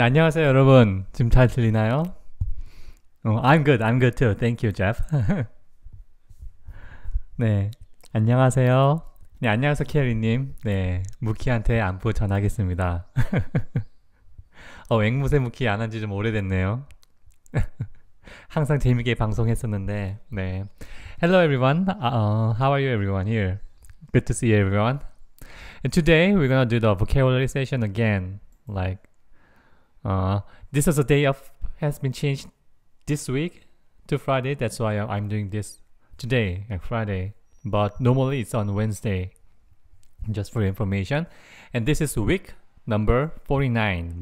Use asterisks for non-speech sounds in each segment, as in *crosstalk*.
네, 안녕하세요, 여러분. 지금 잘 들리나요? 어, I'm good. I'm good too. Thank you, Jeff. 네, 안녕하세요. 네, 안녕하세요, 캐리님. 네, 무키한테 안부 전하겠습니다. 어, 앵무새 무키 안한지좀 오래됐네요. 항상 재밌게 방송했었는데, 네. Hello, everyone. Uh, how are you, everyone here? Good to see you, everyone. And today we're gonna do the vocabulary session again. Like Uh, this is a day of has been changed this week to Friday. That's why I'm doing this today and Friday. But normally it's on Wednesday. Just for information. And this is week number 49.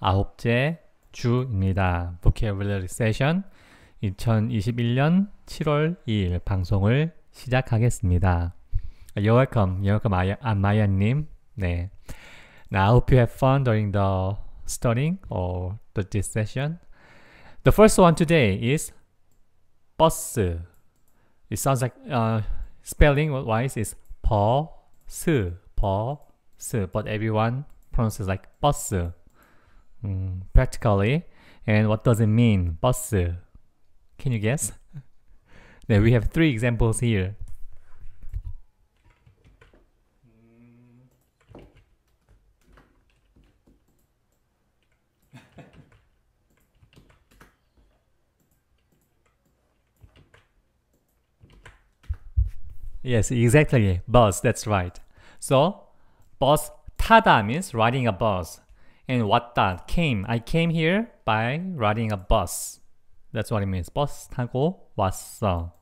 49째 주입니다. Vocabulary Session 2021년 7월 2일 방송을 시작하겠습니다. You're welcome. You're welcome, 아마야님. 네. Now, I hope you have fun during the studying or the, this session. The first one today is bus. It sounds like uh, spelling wise is pa se pa se, but everyone pronounces like bus. Mm, practically, and what does it mean? Bus. Can you guess? *laughs* Then we have three examples here. Yes, exactly. Bus, that's right. So, bus 타다 means riding a bus. And 왔다, came. I came here by riding a bus. That's what it means. 버스 타고 왔어.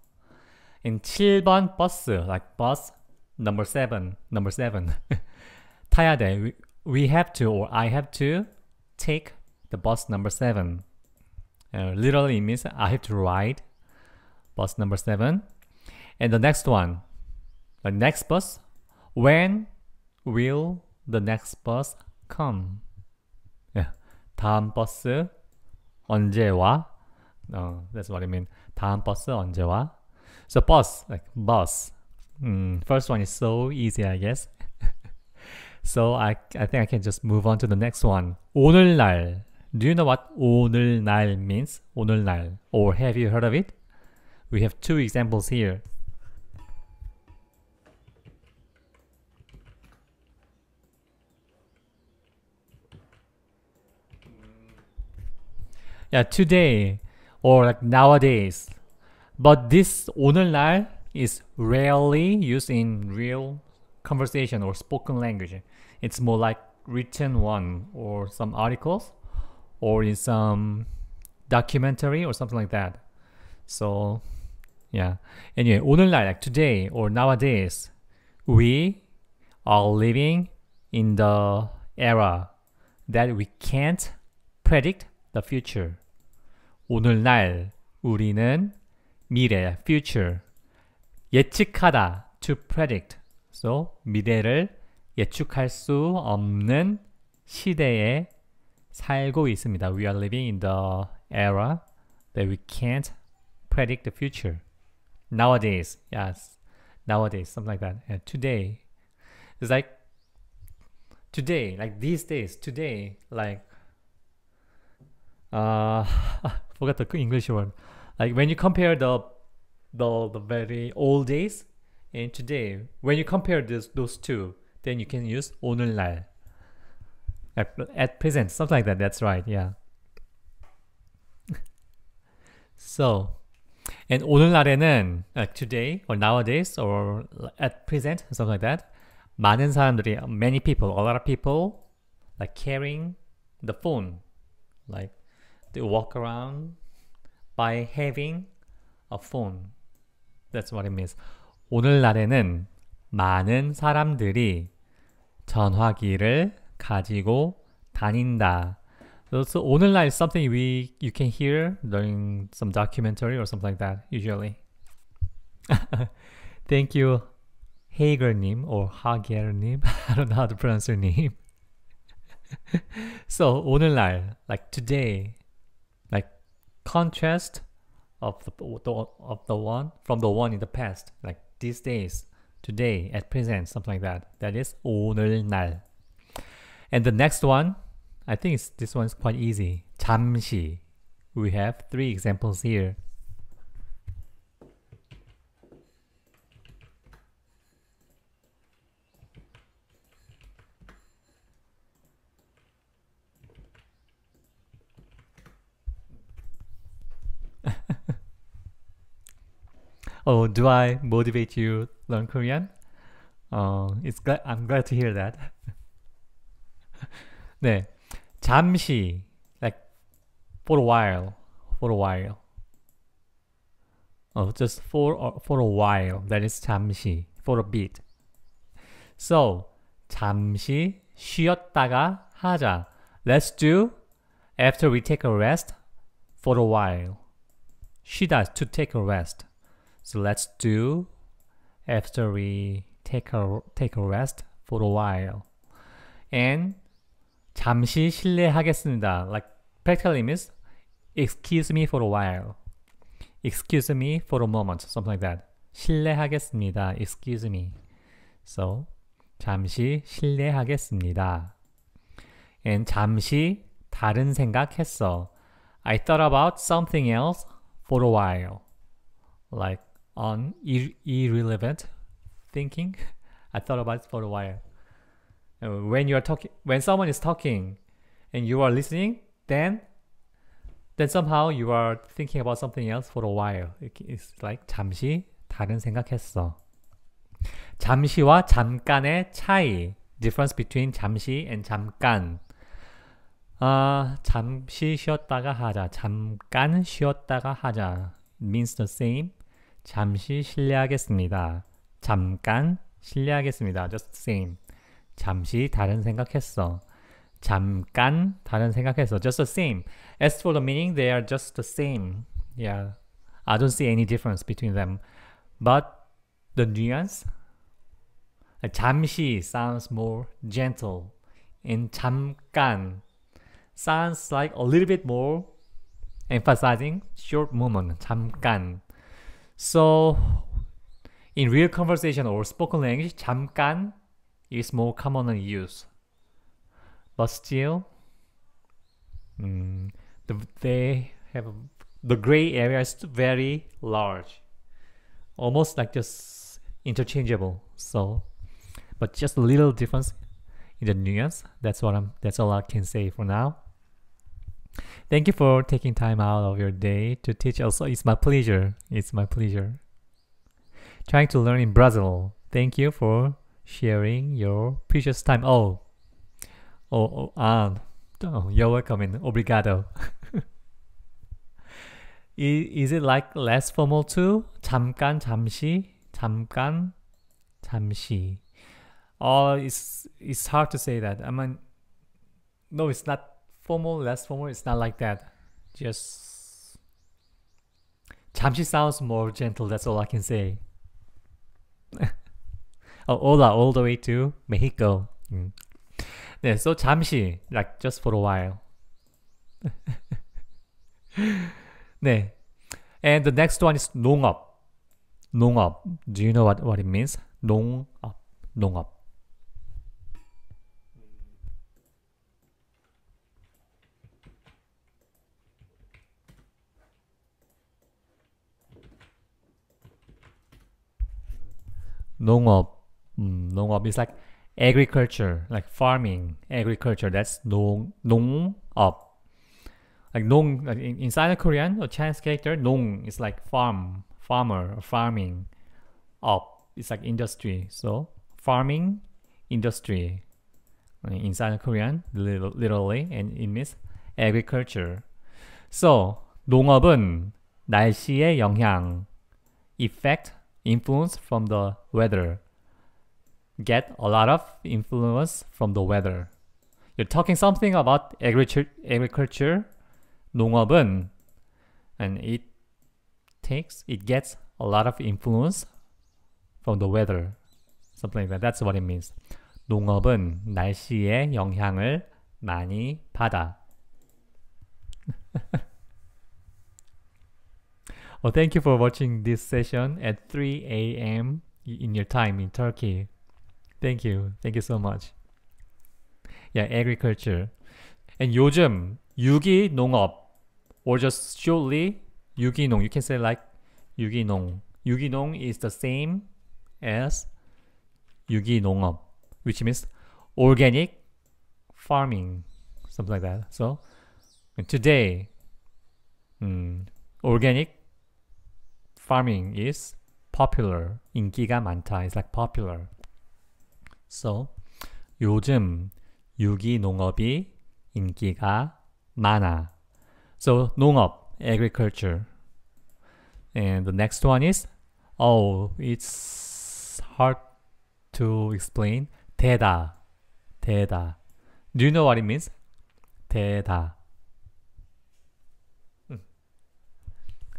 And 7번 버스, like bus number 7, number 7. *laughs* 타야 돼. We, we have to or I have to take the bus number 7. Uh, literally means I have to ride bus number 7. And the next one, the next bus? When will the next bus come? Yeah. 다음 버스 언제 와? No, that's what I mean. 다음 버스 언제 와? So bus, like bus. Mm, first one is so easy, I guess. *laughs* so I, I think I can just move on to the next one. 오늘날. Do you know what 오늘날 means? 오늘날. Or have you heard of it? We have two examples here. yeah, today or like nowadays. But this 오늘날 is rarely used in real conversation or spoken language. It's more like written one or some articles or in some documentary or something like that. So yeah. Anyway, 오늘날 like today or nowadays, we are living in the era that we can't predict the future. 오늘날 우리는 미래 (future) 예측하다 (to predict) so 미래를 예측할 수 없는 시대에 살고 있습니다. We are living in the era that we can't predict the future. Nowadays, yes, nowadays, something like that. And today, it's like today, like these days, today, like uh. forgot the English word. Like when you compare the the, the very old days and today, when you compare this, those two, then you can use 오늘날 at, at present, something like that. That's right. Yeah. *laughs* so, and 오늘날에는 like today or nowadays or at present, something like that. 많은 사람들이 many people, a lot of people like carrying the phone, like they walk around by having a phone. That's what it means. 오늘날에는 많은 사람들이 전화기를 가지고 다닌다. So 오늘날 is something we you can hear during some documentary or something like that usually. Thank you, Hager님 or Hager님. I don't know how to pronounce your name. so 오늘날, like today, contrast of the, of the one from the one in the past, like these days, today, at present, something like that. That is 오늘날. And the next one, I think this one is quite easy. 잠시. We have three examples here. oh, do I motivate you learn Korean? 어, oh, it's glad, I'm glad to hear that. *laughs* 네, 잠시, like for a while, for a while. Oh, just for uh, for a while. That is 잠시, for a bit. So 잠시 쉬었다가 하자. Let's do after we take a rest for a while. 쉬다 to take a rest. So let's do after we take a take a rest for a while. And 잠시 실례하겠습니다. Like practically means excuse me for a while. Excuse me for a moment, something like that. 실례하겠습니다. Excuse me. So 잠시 실례하겠습니다. And 잠시 다른 생각했어. I thought about something else for a while. Like on irrelevant thinking. I thought about it for a while. When you are talking, when someone is talking, and you are listening, then then somehow you are thinking about something else for a while. It's like 잠시 다른 생각했어. 잠시와 잠깐의 차이. Difference between 잠시 and 잠깐. 아, 잠시 쉬었다가 하자. 잠깐 쉬었다가 하자. means the same. 잠시 실례하겠습니다. 잠깐 실례하겠습니다. Just same. 잠시 다른 생각했어. 잠깐 다른 생각했어. Just the same. As for the meaning, they are just the same. Yeah. I don't see any difference between them. But the nuance, 잠시 sounds more gentle. In 잠깐 sounds like a little bit more emphasizing short moment. 잠깐. So in real conversation or spoken language, 잠깐 is more commonly used. But still, mm, the, they have the gray area is very large, almost like just interchangeable. So, but just a little difference in the nuance. That's what I'm. That's all I can say for now. Thank you for taking time out of your day to teach us. It's my pleasure. It's my pleasure. Trying to learn in Brazil. Thank you for sharing your precious time. Oh, oh, oh, ah, oh you're welcome and obrigado. is, *laughs* is it like less formal too? 잠깐, 잠시, 잠깐, 잠시. Oh, it's it's hard to say that. I mean, no, it's not formal, less formal. It's not like that. Just 잠시 sounds more gentle. That's all I can say. *laughs* oh, hola, all the way to Mexico. Mm. so 잠시, like just for a while. *laughs* 네. And the next one is 농업. 농업. Do you know what, what it means? 농업. 농업. 농업, 음, 농업 is like agriculture, like farming, agriculture. That's 농, 농업. Like 농, like in, in Sino Korean, or Chinese character, 농 is like farm, farmer, farming. 업 it's like industry. So farming, industry. In Sino Korean, literally, and it means agriculture. So 농업은 날씨의 영향, effect influence from the weather. Get a lot of influence from the weather. You're talking something about agriculture, agriculture 농업은, and it takes, it gets a lot of influence from the weather. Something like that. That's what it means. 농업은 날씨의 영향을 많이 받아. *laughs* Well, thank you for watching this session at 3 a.m. in your time in Turkey. Thank you. Thank you so much. Yeah, agriculture. And 요즘 유기 농업 or just shortly 유기농. You can say like 유기농. 유기농 is the same as 유기농업, which means organic farming, something like that. So today, um, organic farming is popular. 인기가 많다. It's like popular. So 요즘 유기농업이 인기가 많아. So 농업, agriculture. And the next one is oh, it's hard to explain. 대다. 대다. Do you know what it means? 대다.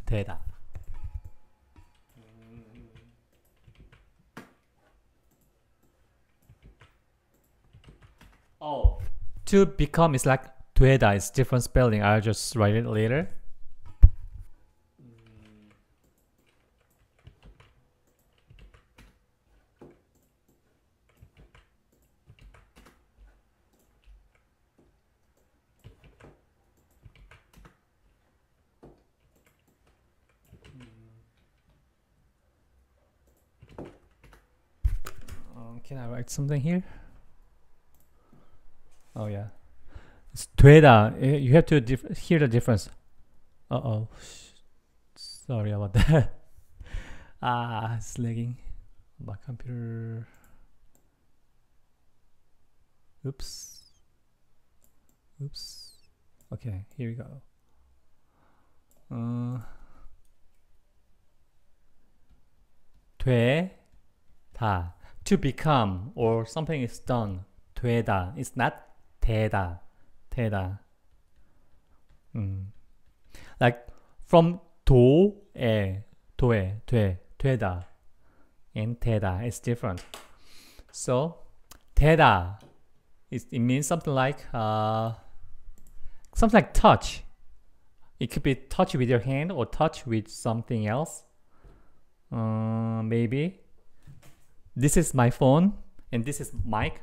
대다. Oh, to become is like tueda. It's different spelling. I'll just write it later. Hmm. Um, can I write something here? Oh yeah. It's 되다. You have to hear the difference. Uh oh. Sorry about that. *laughs* ah, it's lagging. My computer. Oops. Oops. Okay, here we go. Uh, 되다. To become or something is done. 되다. It's not theta, theta. Mm. Like from 도에 도에 되 되다 and theta is different. So theta it, it means something like uh, something like touch. It could be touch with your hand or touch with something else. Uh, maybe this is my phone and this is mic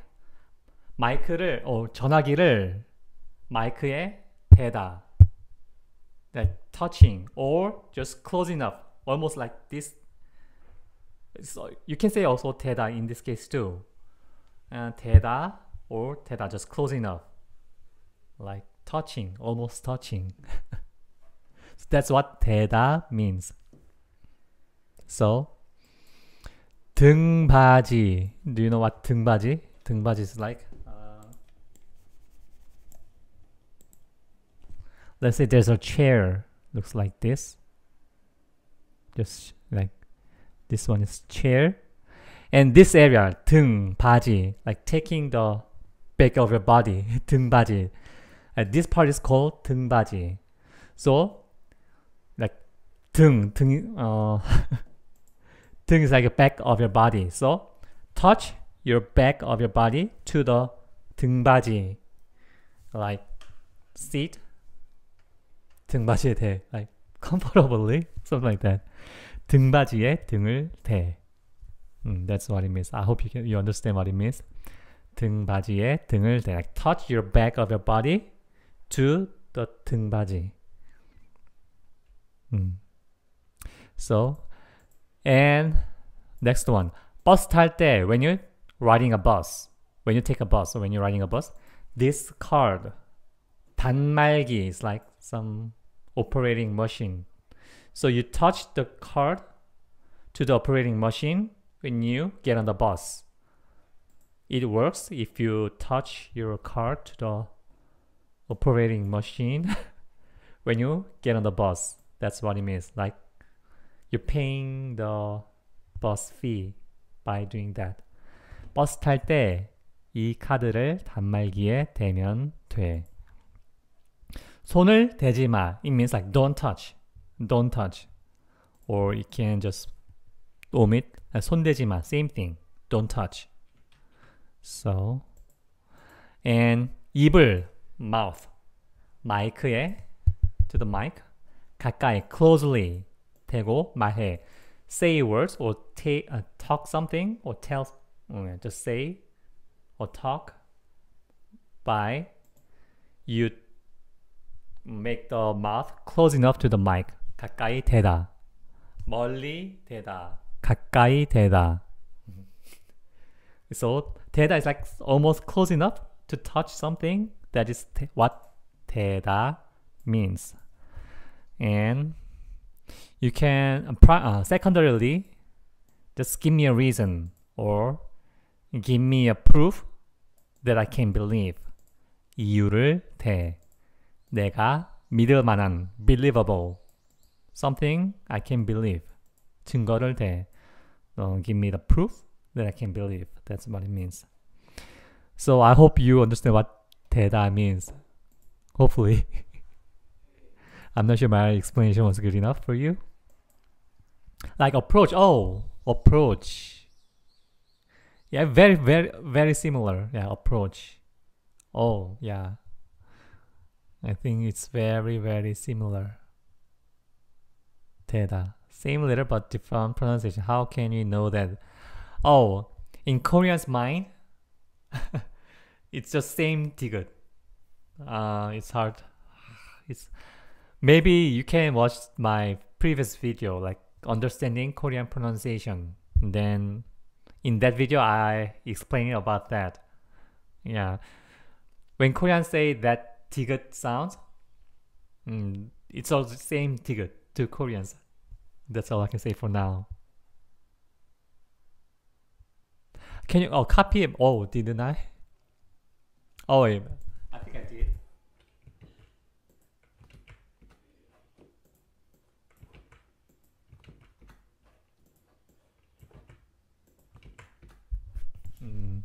마이크를 어, 전화기를 마이크에 대다 like touching or just close enough almost like this so you can say also 대다 in this case too uh, 대다 or 대다 just close enough like touching almost touching so that's what 대다 means so 등받이 do you know what 등받이 등받이 is like let's say there's a chair looks like this just like this one is chair and this area 등 바지 like taking the back of your body *laughs* 등 바지 this part is called 등 바지 so like 등등 uh, *laughs* 등 is like the back of your body so touch your back of your body to the 등 바지 like seat 등받이에 대. Like comfortably, something like that. 등받이에 등을 대. Mm, that's what it means. I hope you can you understand what it means. 등받이에 등을 대. Like touch your back of your body to the 등받이. Mm. So, and next one. 버스 탈때 when you riding a bus, when you take a bus, when you're riding a bus, this card 단말기 is like some operating machine. So you touch the card to the operating machine when you get on the bus. It works if you touch your card to the operating machine *laughs* when you get on the bus. That's what it means. Like you're paying the bus fee by doing that. 버스 탈 때 이 카드를 단말기에 대면 돼. 손을 대지 마. It means like don't touch. Don't touch. Or you can just omit. 손 대지 마. Same thing. Don't touch. So and 입을 mouth 마이크에 to the mic 가까이 closely 대고 말해 say words or t uh, talk something or tell just say or talk by you make the mouth close enough to the mic. 가까이 대다. 멀리 대다. 가까이 대다. Mm-hmm. So 대다 is like almost close enough to touch something. That is what 대다 means. And you can uh, uh, secondarily just give me a reason or give me a proof that I can believe. 이유를 대. 내가 믿을 만한 believable something I can believe 증거를 대 uh, give me the proof that I can believe that's what it means so I hope you understand what 대다 means hopefully *laughs* I'm not sure my explanation was good enough for you like approach oh approach yeah very very very similar yeah approach oh yeah I think it's very, very similar. Teda. Same letter but different pronunciation. How can you know that? Oh, in Koreans' mind, *laughs* it's the same ticket. Uh, it's hard. It's maybe you can watch my previous video like understanding Korean pronunciation. then in that video, I explained about that. Yeah, when Koreans say that ticket sounds, mm, it's all the same ticket to Koreans. That's all I can say for now. Can you oh copy it? Oh, didn't I? Oh, yeah. I think I did. Hmm.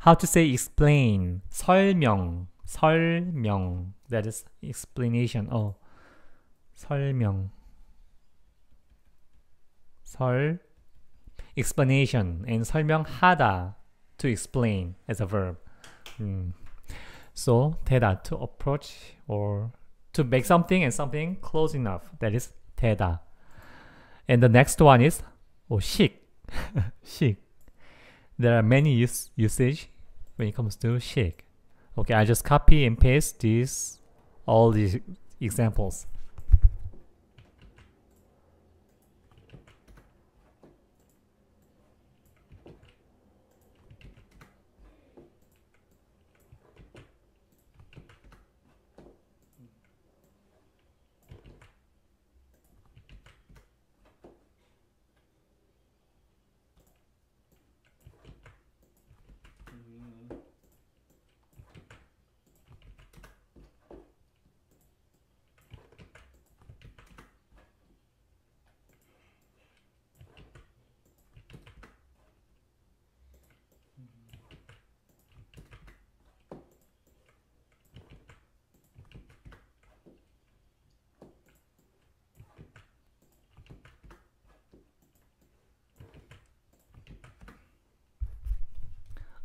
How to say explain? 설명. 설명 that is explanation. 어. 설명 설 explanation and 설명하다 to explain as a verb. So 대다 to approach or to make something and something close enough. That is 대다. And the next one is oh, 식. *laughs* 식. There are many use, usage when it comes to 식. Okay, I just copy and paste these all these examples.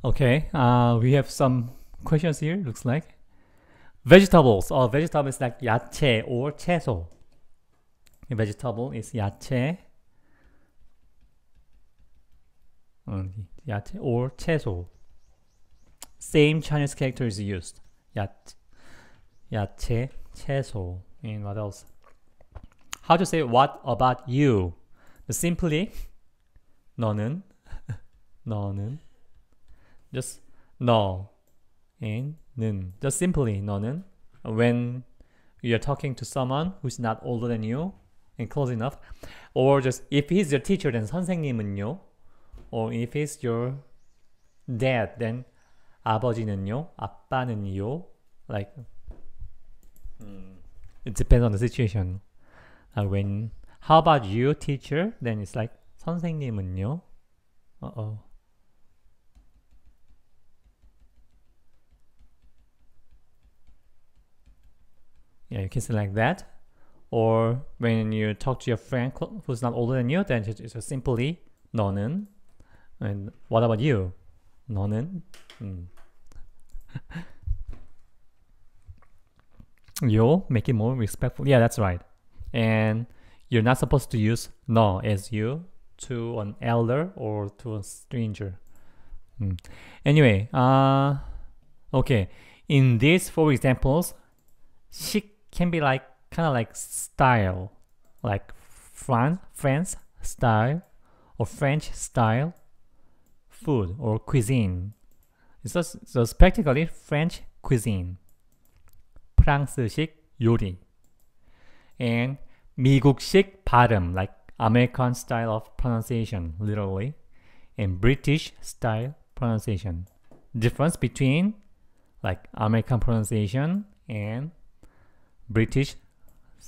Okay, uh, we have some questions here, looks like. Vegetables or oh, vegetable is like 야채 or 채소. vegetable is 야채. 야채 or 채소. Same Chinese character is used. 야, 야채, 채소. And what else? How to say what about you? Simply 너는 *laughs* 너는 just no and Just simply 너는 when you're talking to someone who's not older than you and close enough or just if he's your teacher then 선생님은요 or if he's your dad then 아버지는요 아빠는요 like it depends on the situation uh, when how about you teacher then it's like 선생님은요 uh oh Yeah, you can say like that. Or when you talk to your friend who's not older than you, then it's just simply 너는. And what about you? 너는. Mm. *laughs* yo, make it more respectful. Yeah, that's right. And you're not supposed to use no as you to an elder or to a stranger. Mm. Anyway, uh, okay. In these four examples, 식 can be like kind of like style, like Fran France style or French style food or cuisine. It's just, so it's practically French cuisine. 프랑스식 요리. And 미국식 발음, like American style of pronunciation, literally. And British style pronunciation. Difference between like American pronunciation and British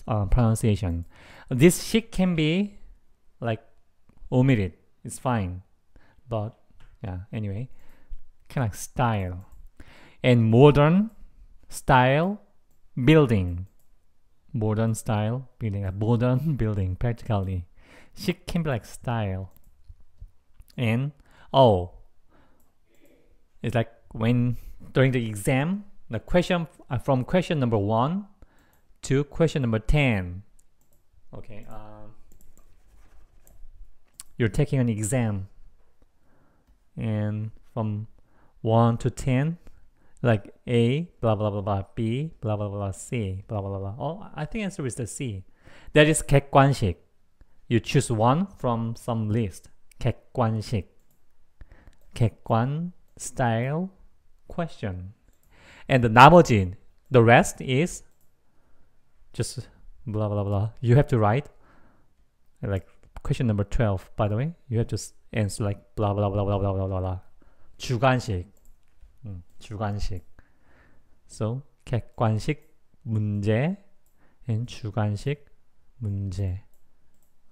uh, pronunciation. This shit can be like omitted. It's fine. But yeah, anyway, kind of style and modern style building. Modern style building, a modern *laughs* building practically. Shit can be like style. And oh, it's like when during the exam, the question uh, from question number one to question number 10. Okay, um, you're taking an exam and from 1 to 10, like A, blah, blah, blah, blah, B, blah, blah, blah, C, blah, blah, blah. Oh, I think answer is the C. That is 객관식. You choose one from some list. 객관식. 객관 style question. And the 나머지, the rest is just blah blah blah. You have to write like question number twelve. by the way. You have to answer like blah blah blah blah blah blah blah. blah. 주관식. 음, 주관식. So 객관식 문제 and 주관식 문제.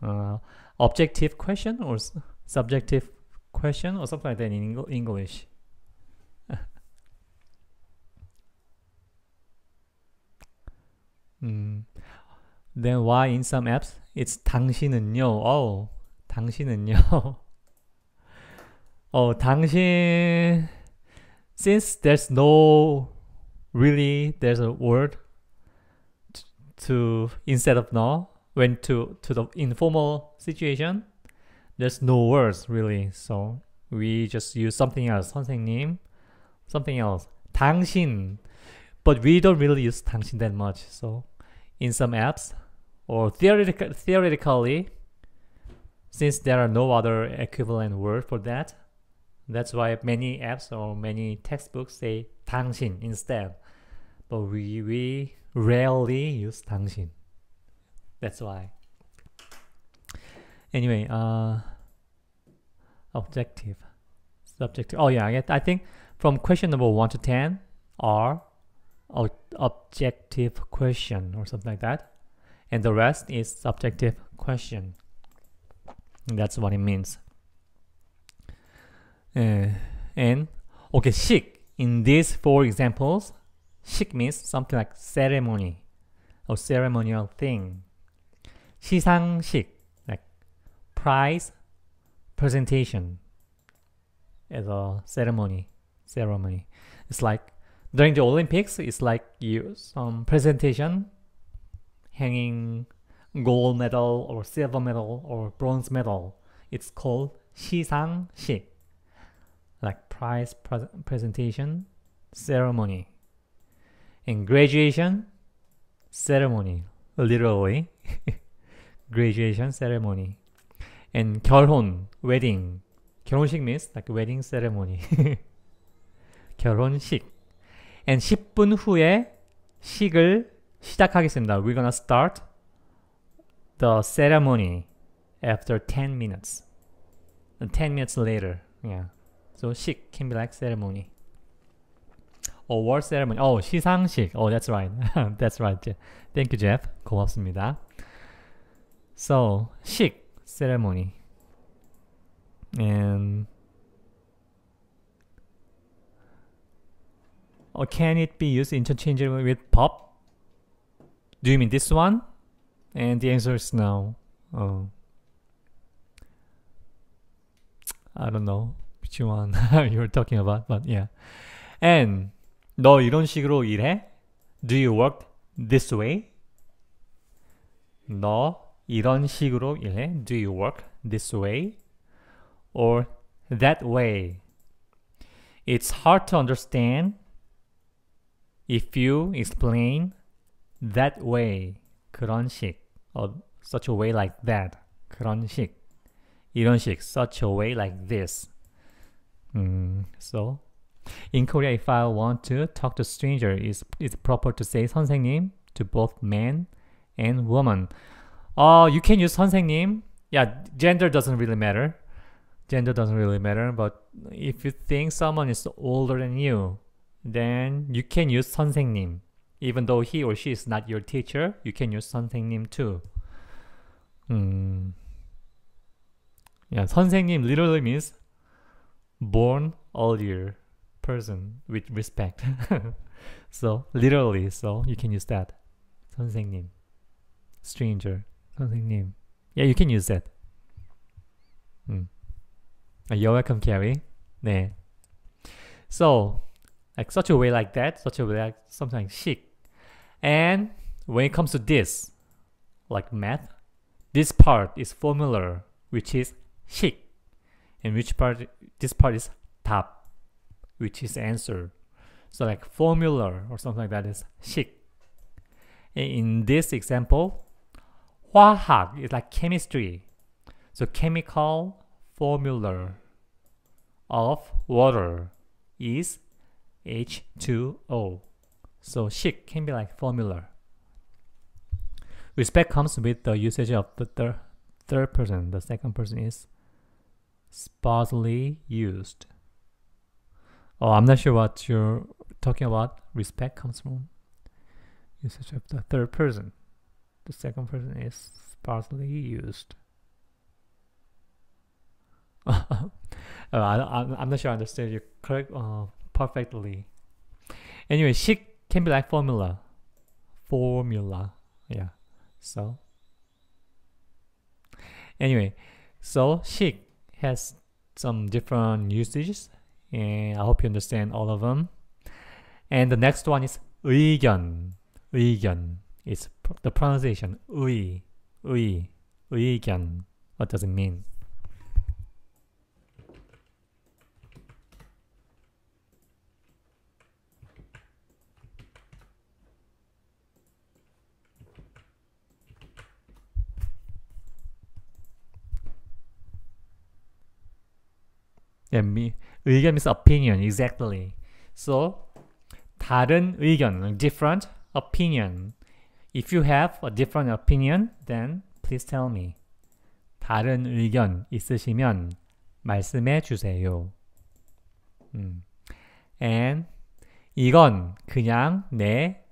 Uh, objective question or subjective question or something like that in English. then why in some apps it's 당신은요. Oh, 당신은요. Oh, *laughs* 당신 since there's no really there's a word to, to instead of no when to to the informal situation there's no words really so we just use something else 선생님 something else 당신 but we don't really use 당신 that much. So in some apps or theoretic theoretically, since there are no other equivalent word for that, that's why many apps or many textbooks say 당신 instead. But we, we rarely use 당신. That's why. Anyway, uh, objective, subjective. Oh yeah, I, get, I think from question number 1 to 10 are objective question or something like that. And the rest is subjective question. That's what it means. Uh, and okay, shik. In these four examples, shik means something like ceremony or ceremonial thing. 시상식, like prize presentation as a ceremony. Ceremony. It's like during the Olympics, it's like you um, some presentation, hanging gold medal or silver medal or bronze medal. It's called 시상식, shi, like prize pre presentation ceremony. And graduation ceremony, literally *laughs* graduation ceremony. And 결혼, wedding. 결혼식 means like wedding ceremony. *laughs* 결혼식. and 10분 후에 식을 시작하겠습니다. We're gonna start the ceremony after 10 minutes. 10 minutes later. Yeah. So 식 can be like ceremony. or war ceremony. Oh, 시상식. Oh, that's right. that's right. Thank you, Jeff. 고맙습니다. So, 식 ceremony. And Or can it be used interchangeably with pop? Do you mean this one? And the answer is no. Oh. I don't know which one *laughs* you're talking about, but yeah. And 너 이런 식으로 일해? Do you work this way? 너 이런 식으로 일해? Do you work this way? Or that way? It's hard to understand if you explain that way, 그런 식, or such a way like that, 그런 식, 이런 식, such a way like this. Mm, so, in Korea, if I want to talk to stranger, it's, it's proper to say 선생님 to both men and woman. Uh, you can use 선생님. Yeah, gender doesn't really matter. Gender doesn't really matter, but if you think someone is older than you, then you can use 선생님. Even though he or she is not your teacher, you can use 선생님 too. Mm. Yeah, 선생님 literally means born earlier person with respect. *laughs* so literally, so you can use that. 선생님, stranger, 선생님. Yeah, you can use that. Mm. You're welcome, Carrie. 네. So like such a way like that, such a way like something like chic. And when it comes to this, like math, this part is formula, which is chic, and which part this part is top, which is answer. So like formula or something like that is chic. And in this example, 화학 is like chemistry. So chemical formula of water is H2O. So chic can be like formula. Respect comes with the usage of the third, third person. The second person is sparsely used. Oh, I'm not sure what you're talking about. Respect comes from usage of the third person. The second person is sparsely used. *laughs* Oh, I, am not sure I understand you correct. Uh, perfectly. Anyway, chic can be like formula. Formula. Yeah. So anyway, so chic has some different usages and I hope you understand all of them. And the next one is 의견. 의견. It's the pronunciation. 의. 의. 의견. What does it mean? me, 의견 means opinion, exactly. So, 다른 의견, different opinion. If you have a different opinion, then please tell me. 다른 의견 있으시면 말씀해 주세요. 음. And 이건 그냥 내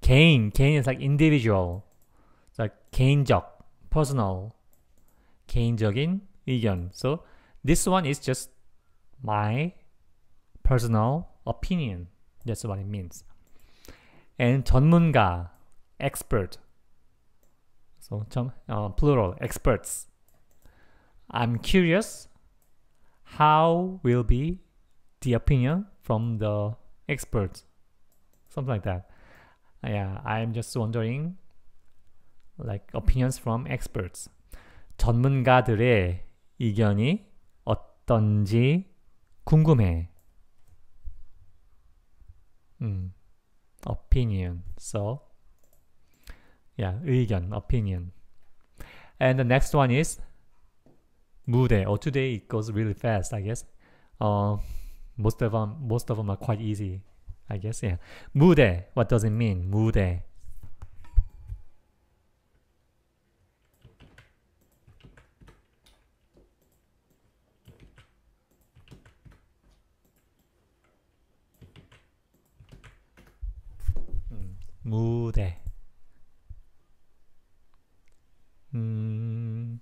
개인, 개인 is like individual. So, 개인적, personal. 개인적인 의견. So this one is just my personal opinion. That's what it means. And 전문가, expert. So uh, plural, experts. I'm curious how will be the opinion from the experts. Something like that. Uh, yeah, I'm just wondering like opinions from experts. 전문가들의 의견이 어떤지 궁금해. 음, opinion. So, yeah, 의견, opinion. And the next one is 무대. Or oh, today it goes really fast, I guess. Uh, most of them, most of them are quite easy, I guess. Yeah. 무대. What does it mean? 무대. 무대 mm,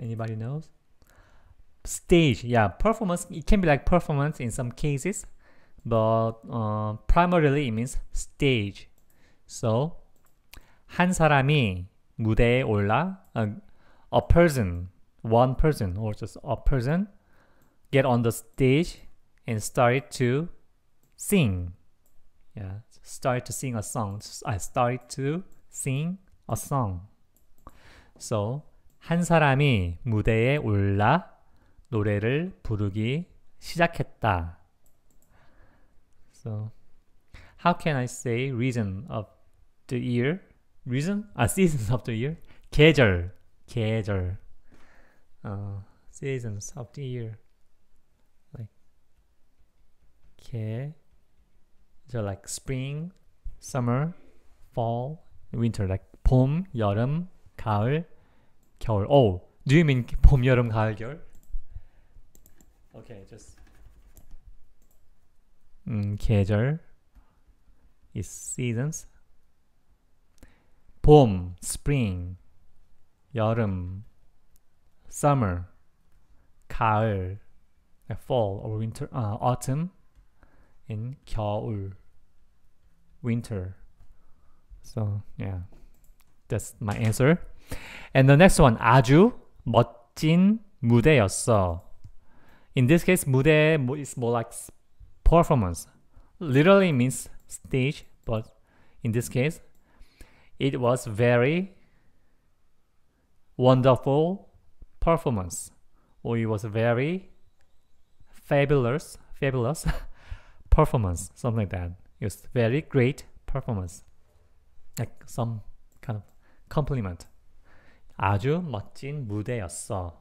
anybody knows stage yeah performance it can be like performance in some cases but uh, primarily it means stage so 한 사람이 무대에 올라 uh, a person one person or just a person get on the stage and start to sing yeah start to sing a song. I start to sing a song. So 한 사람이 무대에 올라 노래를 부르기 시작했다. So how can I say reason of the year? Reason? 아, seasons of the year? 계절, 계절. 어, seasons of the year. Like, 계, So like spring, summer, fall, winter. Like 봄, 여름, 가을, 겨울. Oh, do you mean 봄, 여름, 가을, 겨울? Okay, just mm, 계절 is seasons. 봄, spring, 여름, summer, 가을, fall or winter, uh, autumn, in 겨울, winter. So yeah, that's my answer. And the next one, 아주 멋진 무대였어. In this case, 무대 is more like performance. Literally means stage, but in this case, it was very wonderful performance, or it was very fabulous, fabulous *laughs* performance, something like that. It's very great performance, like some kind of compliment. 아주 멋진 무대였어.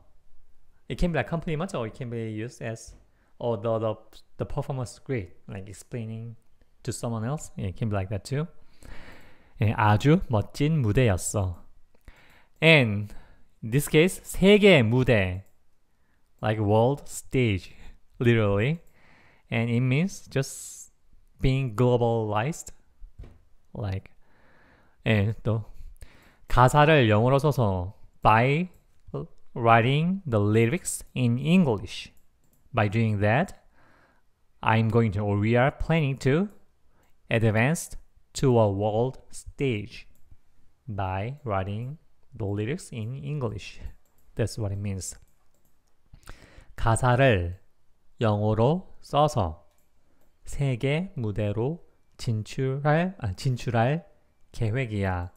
It can be like compliment or it can be used as or oh, the the, the performance great, like explaining to someone else. Yeah, it can be like that too. 아주 멋진 무대였어. And in this case, 세계 무대, like world stage, literally and it means just being globalized. Like, and 또 가사를 영어로 써서 by writing the lyrics in English. By doing that, I'm going to or we are planning to advance to a world stage by writing the lyrics in English. That's what it means. 가사를 영어로 써서 세계 무대로 진출할 아, 진출할 계획이야.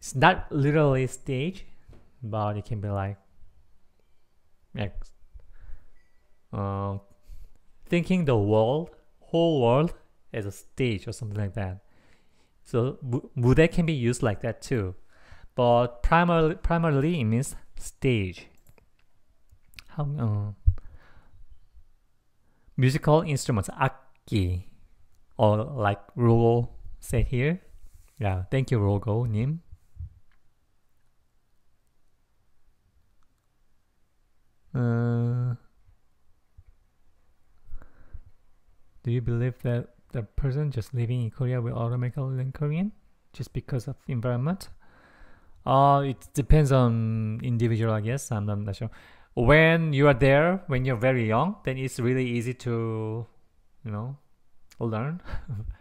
It's not literally stage, but it can be like, like uh, thinking the world, whole world as a stage or something like that. So mu 무대 can be used like that too, but primarily primarily it means stage. How? Uh, musical instruments, akki, or like Rugo said here. Yeah, thank you, Rugo Nim. Uh, do you believe that the person just living in Korea will automatically learn Korean just because of environment? Uh, it depends on individual, I guess. I'm not, not sure when you are there when you're very young then it's really easy to you know learn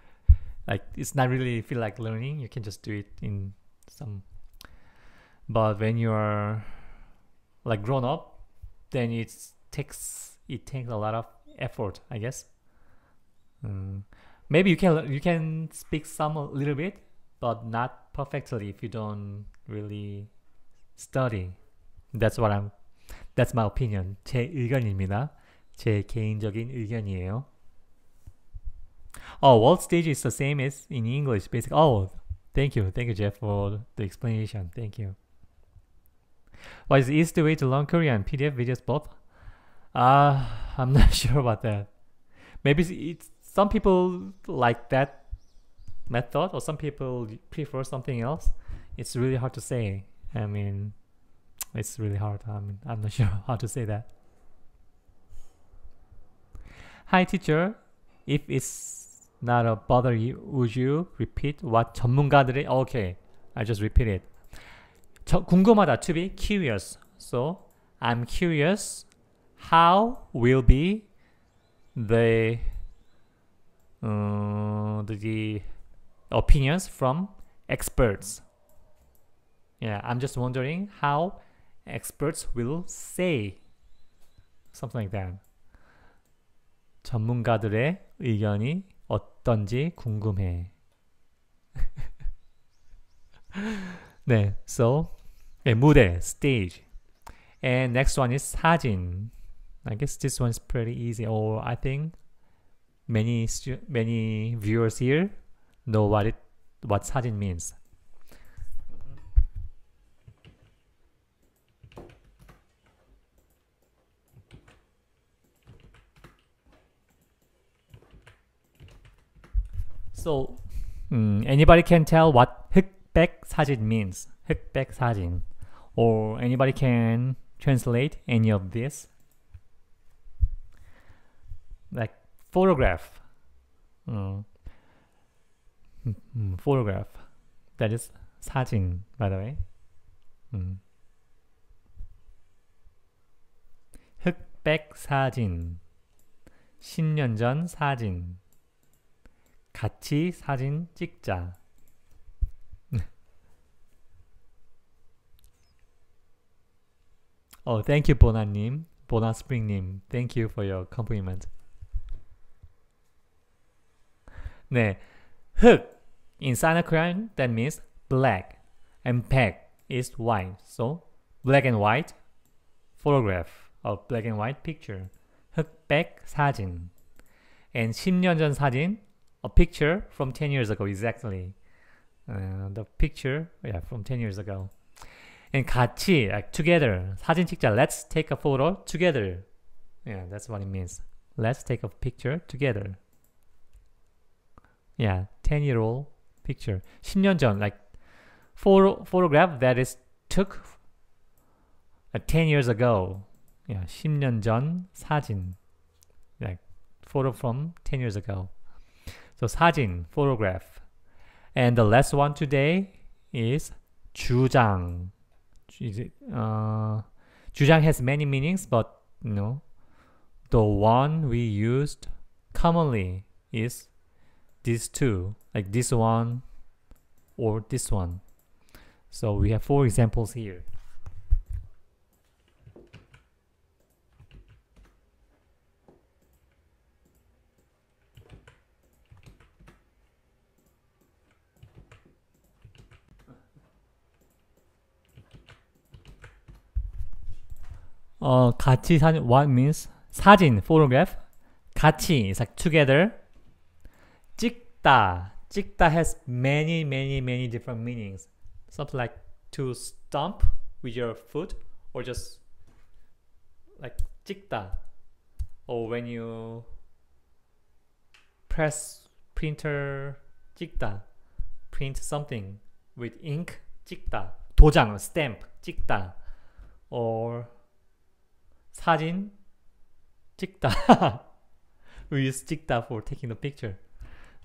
*laughs* like it's not really feel like learning you can just do it in some but when you are like grown up then it takes it takes a lot of effort i guess mm. maybe you can you can speak some a little bit but not perfectly if you don't really study that's what i'm that's my opinion. 제 의견입니다. 제 개인적인 의견이에요. Oh, world stage is the same as in English, basically. Oh, thank you, thank you, Jeff, for the explanation. Thank you. What is the easiest way to learn Korean? PDF videos, both? Uh, I'm not *laughs* sure about that. Maybe it's, some people like that method, or some people prefer something else. It's really hard to say. I mean, it's really hard. I mean, I'm not *laughs* sure how to say that. Hi teacher, if it's not a bother you, would you repeat what 전문가들이 okay, I just repeat it. 저, 궁금하다 to be curious. So, I'm curious how will be the uh, the, the opinions from experts. Yeah, I'm just wondering how experts will say something like that. 전문가들의 의견이 어떤지 궁금해. 네, so 네, 무대 stage. And next one is 사진. I guess this one's pretty easy or I think many many viewers here know what it what 사진 means. So um, anybody can tell what 흑백 사진 means. 흑백 사진. Or anybody can translate any of this. Like photograph. Um, photograph. That is 사진, by the way. Um. 흑백 사진. 10년 전 사진. 같이 사진 찍자. 어, oh, thank you 보나님, 보나 스프링님, thank you for your compliment. 네, 흑 in Sanskrit that means black and black is white. So black and white photograph or black and white picture. 흑백 사진. And 10년 전 사진 a picture from 10 years ago exactly uh, the picture yeah from 10 years ago and 같이 like together 사진 찍자 let's take a photo together yeah that's what it means let's take a picture together yeah 10 year old picture 10년 전 like photo, photograph that is took uh, 10 years ago yeah 10년 전 사진 like photo from 10 years ago so 사진, photograph. And the last one today is 주장. Uh, 주장 has many meanings, but you know, the one we used commonly is these two, like this one or this one. So we have four examples here. 어, 같이 사진, what means? 사진, photograph. 같이, it's like together. 찍다. 찍다 has many, many, many different meanings. Something like to stomp with your foot or just like 찍다. Or when you press printer 찍다. Print something with ink 찍다. 도장, stamp 찍다. Or 사진 찍다. we use 찍다 for taking the picture.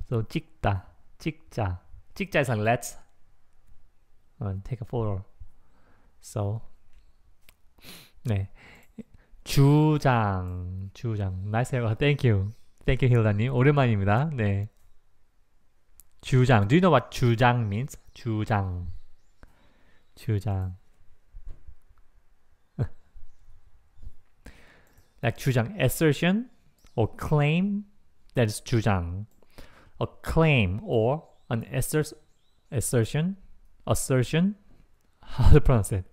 So 찍다, 찍자. 찍자 is like let's uh, take a photo. So 네. 주장, 주장. Nice haircut. Thank you. Thank you, 힐다님. 오랜만입니다. 네. 주장. Do you know what 주장 means? 주장. 주장. like 주장, assertion or claim that is 주장. A claim or an assert, assertion, assertion, *laughs* how to pronounce it?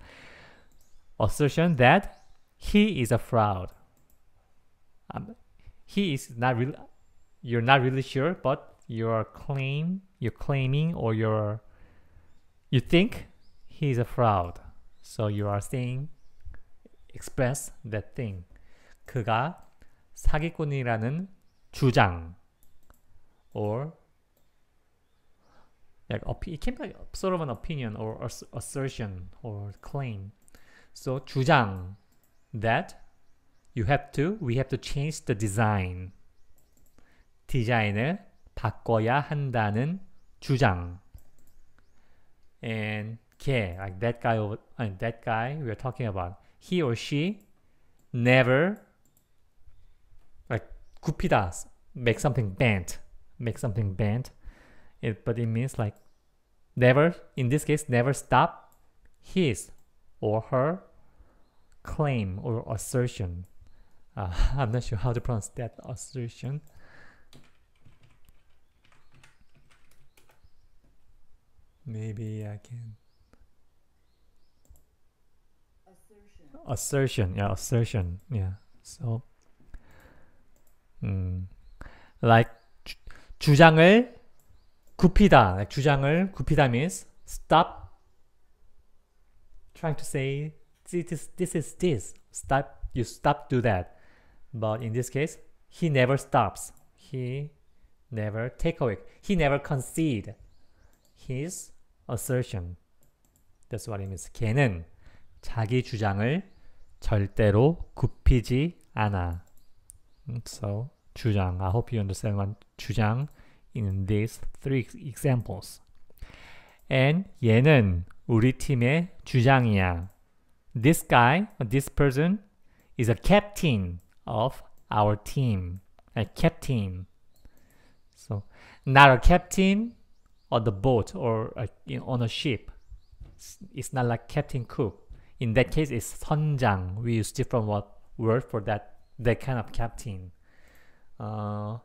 Assertion that he is a fraud. Um, he is not really, you're not really sure, but your claim, you're claiming or you you think he is a fraud. So you are saying, express that thing. 그가 사기꾼이라는 주장 or like it came like sort of an opinion or assertion or claim. So 주장 that you have to we have to change the design. 디자인을 바꿔야 한다는 주장. And 걔 like that guy I mean, that guy we're talking about he or she never cupidas, make something bent, make something bent. It, but it means like never, in this case, never stop his or her claim or assertion. Uh, *laughs* I'm not sure how to pronounce that assertion. Maybe I can. Assertion. Assertion. Yeah, assertion. Yeah. So. 음, like 주, 장을 굽히다. Like, 주장을 굽히다 means stop trying to say this is this is this. Stop you stop do that. But in this case, he never stops. He never take away. He never concede his assertion. That's what it means. 걔는 자기 주장을 절대로 굽히지 않아. So 주장. I hope you understand what 주장 in these three examples. And 얘는 우리 팀의 주장이야. This guy, this person is a captain of our team. A captain. So not a captain on the boat or a, in, on a ship. It's not like Captain Cook. In that case, it's 선장. We use different word for that that kind of captain. Uh,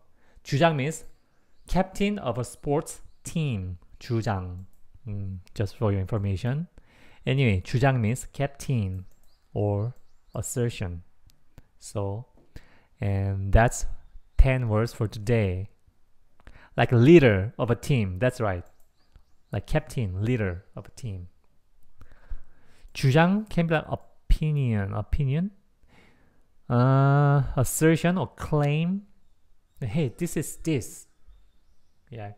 means captain of a sports team. 주장, mm, just for your information. Anyway, 주장 means captain or assertion. So, and that's 10 words for today. Like leader of a team, that's right. Like captain, leader of a team. 주장 can be like opinion, opinion, uh, assertion or claim, hey this is this yeah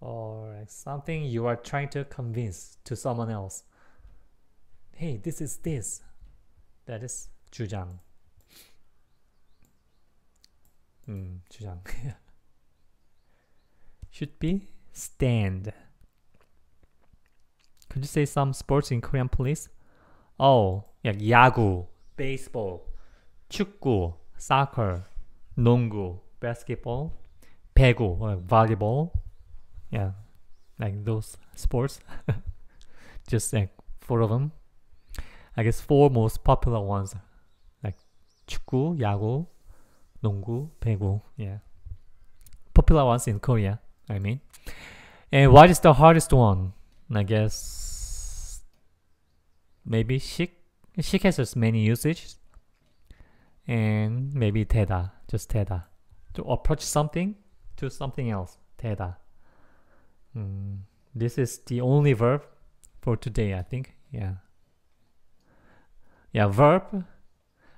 or something you are trying to convince to someone else hey this is this that is 주장 음 주장 should be stand could you say some sports in Korean please oh yeah 야구 baseball 축구 soccer 농구, basketball, 배구, volleyball. Yeah, like those sports. *laughs* Just like four of them. I guess four most popular ones like 축구, 야구, 농구, 배구. Yeah. Popular ones in Korea, I mean. And what is the hardest one? I guess maybe shik. She has many usages and maybe theta, just theta. To approach something to something else, theta. Mm, this is the only verb for today, I think. Yeah. Yeah, verb.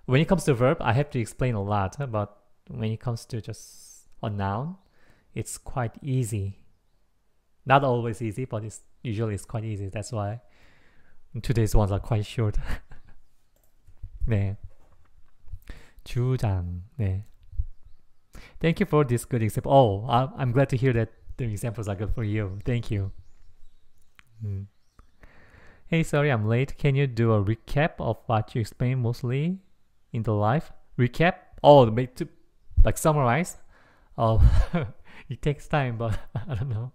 When it comes to verb, I have to explain a lot, but when it comes to just a noun, it's quite easy. Not always easy, but it's usually it's quite easy. That's why today's ones are quite short. Man. *laughs* 주장. 네. Thank you for this good example. Oh, I'm glad to hear that the examples are good for you. Thank you. Mm. Hey, sorry I'm late. Can you do a recap of what you explained mostly in the live? Recap? Oh, make to like summarize. Oh, *laughs* it takes time, but *laughs* I don't know.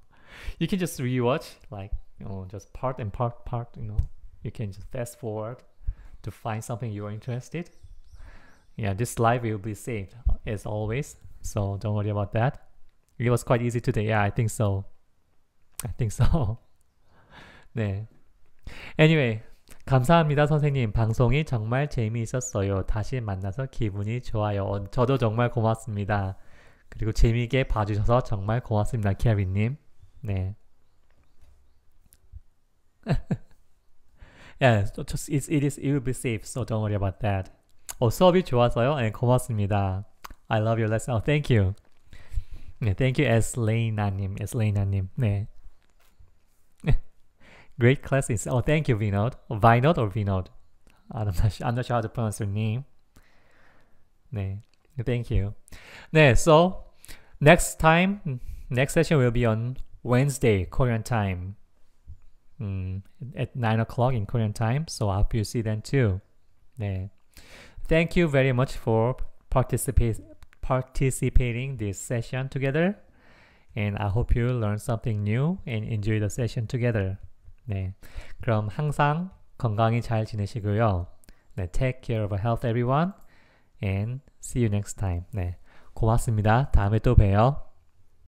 You can just rewatch, like you know, just part and part, part. You know, you can just fast forward to find something you are interested. yeah, this live will be saved as always. So don't worry about that. It was quite easy today. Yeah, I think so. I think so. 네. Anyway, 감사합니다 선생님. 방송이 정말 재미있었어요. 다시 만나서 기분이 좋아요. 어, 저도 정말 고맙습니다. 그리고 재미있게 봐주셔서 정말 고맙습니다. 키아비님. 네. yeah, just, it, it is, it will be safe, so don't worry about that. 어, 수업이 좋았어요. 네, 고맙습니다. I love your lesson. Oh, thank you. 네, thank you, 에슬레이나님. 에슬레이나님. 네. *laughs* Great class Oh, thank you, Vinod. Oh, Vinod or Vinod? I'm not, I'm not sure how to pronounce your name. 네, thank you. 네, so next time, next session will be on Wednesday Korean time. Mm, at 9 o'clock in Korean time. So I hope you see then too. 네. Thank you very much for participating this session together. And I hope you learn something new and enjoy the session together. 네, 그럼 항상 건강히 잘 지내시고요. 네, take care of health everyone and see you next time. 네, 고맙습니다. 다음에 또 봬요.